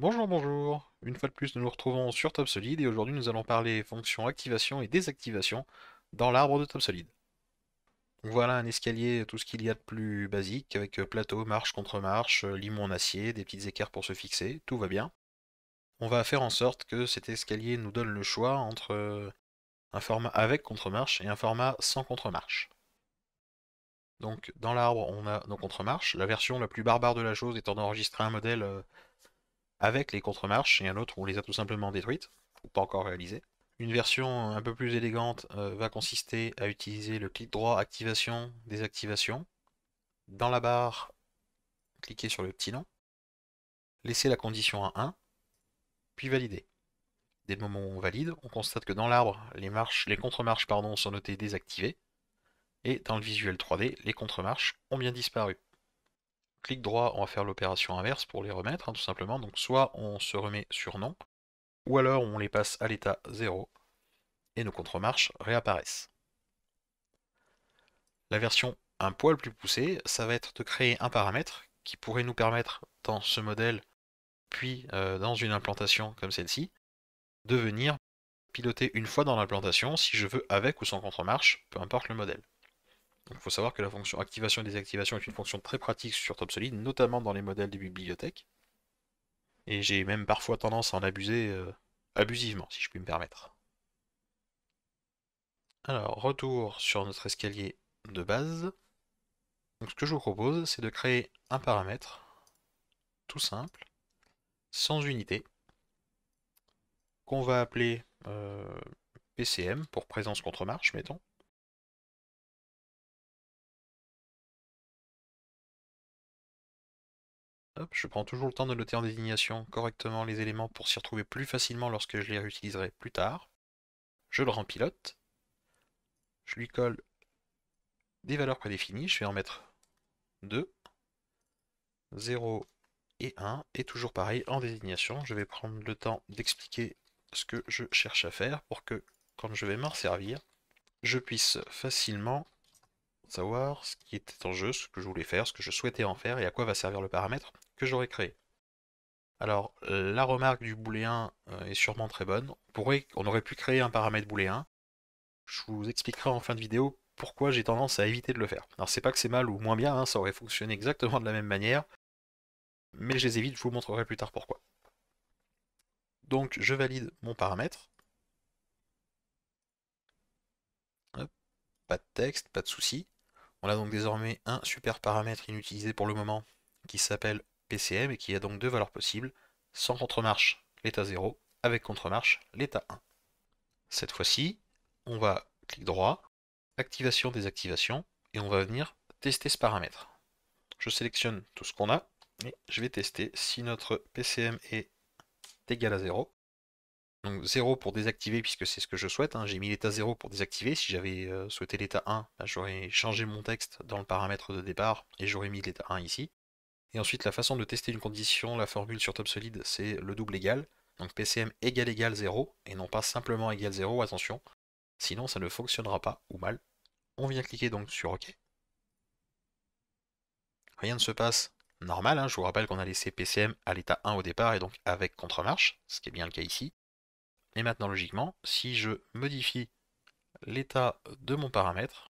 Bonjour, bonjour. Une fois de plus, nous nous retrouvons sur TopSolid et aujourd'hui nous allons parler fonctions activation et désactivation dans l'arbre de TopSolid. Voilà un escalier, tout ce qu'il y a de plus basique, avec euh, plateau, marche contre marche, euh, limon en acier, des petites équerres pour se fixer, tout va bien. On va faire en sorte que cet escalier nous donne le choix entre euh, un format avec contre-marche et un format sans contre-marche. Donc dans l'arbre, on a nos contre-marches. La version la plus barbare de la chose étant d'enregistrer un modèle avec les contremarches, et un autre où on les a tout simplement détruites, ou pas encore réalisées. Une version un peu plus élégante euh, va consister à utiliser le clic droit activation, désactivation. Dans la barre, cliquez sur le petit nom, laissez la condition à 1, puis valider. Dès moments moment où on valide, on constate que dans l'arbre, les, marches, les contre-marches sont notées désactivées, et dans le visuel 3D, les contre-marches ont bien disparu clic droit, on va faire l'opération inverse pour les remettre, hein, tout simplement. Donc soit on se remet sur non, ou alors on les passe à l'état 0, et nos contre-marches réapparaissent. La version un poil plus poussée, ça va être de créer un paramètre qui pourrait nous permettre, dans ce modèle, puis euh, dans une implantation comme celle-ci, de venir piloter une fois dans l'implantation si je veux avec ou sans contre-marche, peu importe le modèle. Il faut savoir que la fonction activation et désactivation est une fonction très pratique sur TopSolid, notamment dans les modèles des bibliothèques. Et j'ai même parfois tendance à en abuser euh, abusivement, si je puis me permettre. Alors, retour sur notre escalier de base. ce que je vous propose, c'est de créer un paramètre tout simple, sans unité, qu'on va appeler euh, PCM pour présence contre marche, mettons. je prends toujours le temps de noter en désignation correctement les éléments pour s'y retrouver plus facilement lorsque je les réutiliserai plus tard. Je le rends pilote. Je lui colle des valeurs prédéfinies. Je vais en mettre 2, 0 et 1. Et toujours pareil, en désignation, je vais prendre le temps d'expliquer ce que je cherche à faire pour que, quand je vais m'en servir, je puisse facilement savoir ce qui était en jeu, ce que je voulais faire, ce que je souhaitais en faire et à quoi va servir le paramètre que j'aurais créé. Alors, euh, la remarque du booléen euh, est sûrement très bonne. On, aurait pu créer un paramètre booléen. Je vous expliquerai en fin de vidéo pourquoi j'ai tendance à éviter de le faire. Alors, c'est pas que c'est mal ou moins bien, hein, ça aurait fonctionné exactement de la même manière. Mais je les évite, je vous montrerai plus tard pourquoi. Donc, je valide mon paramètre. pas de texte, pas de souci. On a donc désormais un super paramètre inutilisé pour le moment qui s'appelle PCM et qui a donc deux valeurs possibles, sans contre-marche l'état 0, avec contre-marche l'état 1. Cette fois-ci, on va clic droit, activation, désactivation, et on va venir tester ce paramètre. Je sélectionne tout ce qu'on a, et je vais tester si notre PCM est égal à 0. Donc 0 pour désactiver, puisque c'est ce que je souhaite. Hein. J'ai mis l'état 0 pour désactiver. Si j'avais euh, souhaité l'état 1, bah, j'aurais changé mon texte dans le paramètre de départ et j'aurais mis l'état 1 ici. Et ensuite, la façon de tester une condition, la formule sur TopSolid, c'est le double égal. Donc PCM égal égal 0, et non pas simplement égal 0, attention. Sinon, ça ne fonctionnera pas, ou mal. On vient cliquer donc sur OK. Rien ne se passe normal. Hein. Je vous rappelle qu'on a laissé PCM à l'état 1 au départ, et donc avec contre-marche, ce qui est bien le cas ici. Et maintenant, logiquement, si je modifie l'état de mon paramètre,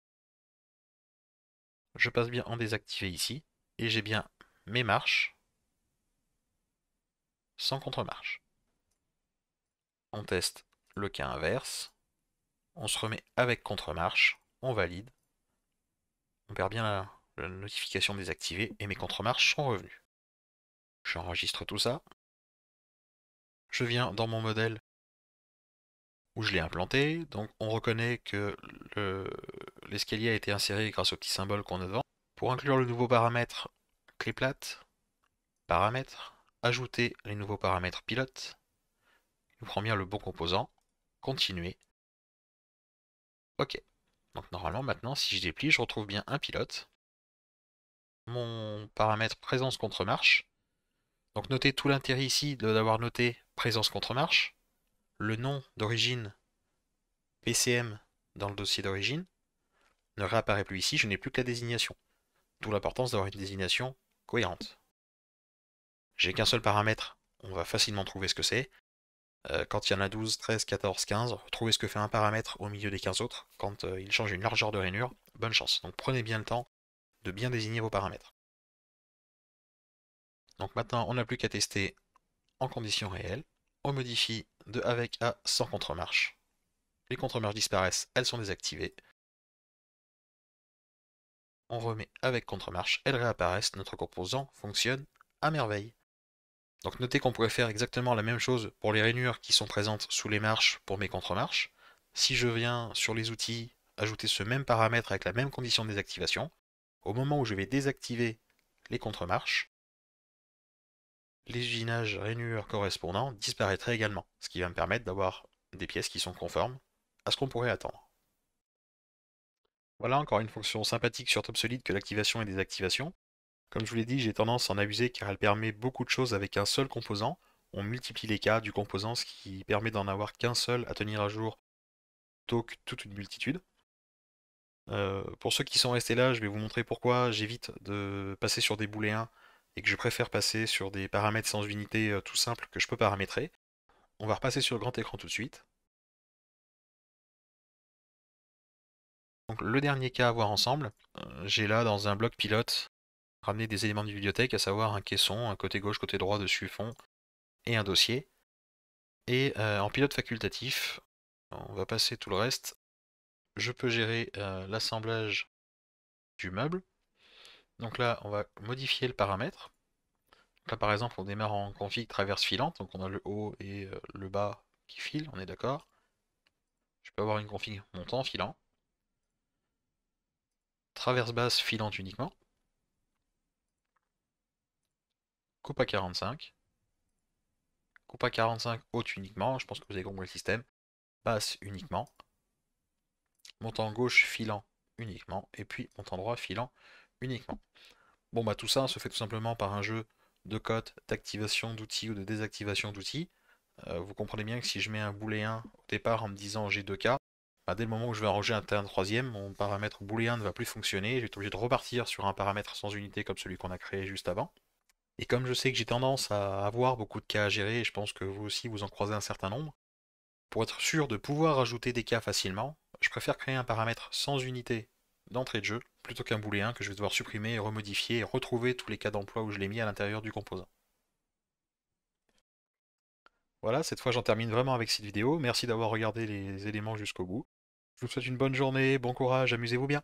je passe bien en désactivé ici, et j'ai bien mes marches sans contre-marche. On teste le cas inverse, on se remet avec contre-marche, on valide, on perd bien la, notification désactivée et mes contre-marches sont revenues. J'enregistre tout ça. Je viens dans mon modèle où je l'ai implanté. Donc on reconnaît que l'escalier a été inséré grâce au petit symbole qu'on a devant. Pour inclure le nouveau paramètre clé plate, paramètres, ajouter les nouveaux paramètres pilote, il prend bien le bon composant, continuer. Ok. Donc normalement maintenant si je déplie je retrouve bien un pilote. Mon paramètre présence contre marche. Donc notez tout l'intérêt ici d'avoir noté présence contre marche le nom d'origine PCM dans le dossier d'origine ne réapparaît plus ici, je n'ai plus que la désignation. D'où l'importance d'avoir une désignation cohérente. J'ai qu'un seul paramètre, on va facilement trouver ce que c'est. Euh, quand il y en a 12, 13, 14, 15, trouvez ce que fait un paramètre au milieu des 15 autres. Quand euh, il change une largeur de rainure, bonne chance. Donc prenez bien le temps de bien désigner vos paramètres. Donc maintenant, on n'a plus qu'à tester en conditions réelles. On modifie de avec à sans contre-marche. Les contre-marches disparaissent, elles sont désactivées. On remet avec contre-marche, elles réapparaissent, notre composant fonctionne à merveille. Donc notez qu'on pourrait faire exactement la même chose pour les rainures qui sont présentes sous les marches pour mes contre-marches. Si je viens sur les outils ajouter ce même paramètre avec la même condition de désactivation, au moment où je vais désactiver les contre-marches, les usinages rainure correspondants disparaîtrait également, ce qui va me permettre d'avoir des pièces qui sont conformes à ce qu'on pourrait attendre. Voilà encore une fonction sympathique sur TopSolid que l'activation et désactivation. Comme je vous l'ai dit, j'ai tendance à en abuser car elle permet beaucoup de choses avec un seul composant. On multiplie les cas du composant, ce qui permet d'en avoir qu'un seul à tenir à jour plutôt que toute une multitude. Euh, pour ceux qui sont restés là, je vais vous montrer pourquoi j'évite de passer sur des booléens et que je préfère passer sur des paramètres sans unité euh, tout simples que je peux paramétrer, on va repasser sur le grand écran tout de suite. Donc le dernier cas à voir ensemble, euh, j'ai là dans un bloc pilote ramené des éléments de bibliothèque, à savoir un caisson, un côté gauche, côté droit, dessus, fond, et un dossier. Et euh, en pilote facultatif, on va passer tout le reste, je peux gérer l'assemblage du meuble, donc là, on va modifier le paramètre. Là, par exemple, on démarre en config traverse filante, donc on a le haut et euh, le bas qui filent, on est d'accord. Je peux avoir une config montant filant. Traverse basse filante uniquement. Coupe à 45. Coupe à 45 haute uniquement, je pense que vous avez compris le système. Basse uniquement. Montant gauche filant uniquement. Et puis montant droit filant uniquement. Bon, bah tout ça se fait tout simplement par un jeu de codes d'activation d'outils ou de désactivation d'outils. Euh, vous comprenez bien que si je mets un booléen au départ en me disant j'ai deux cas, bah, dès le moment où je vais arranger un troisième, mon paramètre booléen ne va plus fonctionner, je vais être obligé de repartir sur un paramètre sans unité comme celui qu'on a créé juste avant. Et comme je sais que j'ai tendance à avoir beaucoup de cas à gérer, et je pense que vous aussi vous en croisez un certain nombre, pour être sûr de pouvoir ajouter des cas facilement, je préfère créer un paramètre sans unité d'entrée de jeu plutôt qu'un booléen que je vais devoir supprimer, remodifier et retrouver tous les cas d'emploi où je l'ai mis à l'intérieur du composant. Voilà, cette fois j'en termine vraiment avec cette vidéo. Merci d'avoir regardé les éléments jusqu'au bout. Je vous souhaite une bonne journée, bon courage, amusez-vous bien.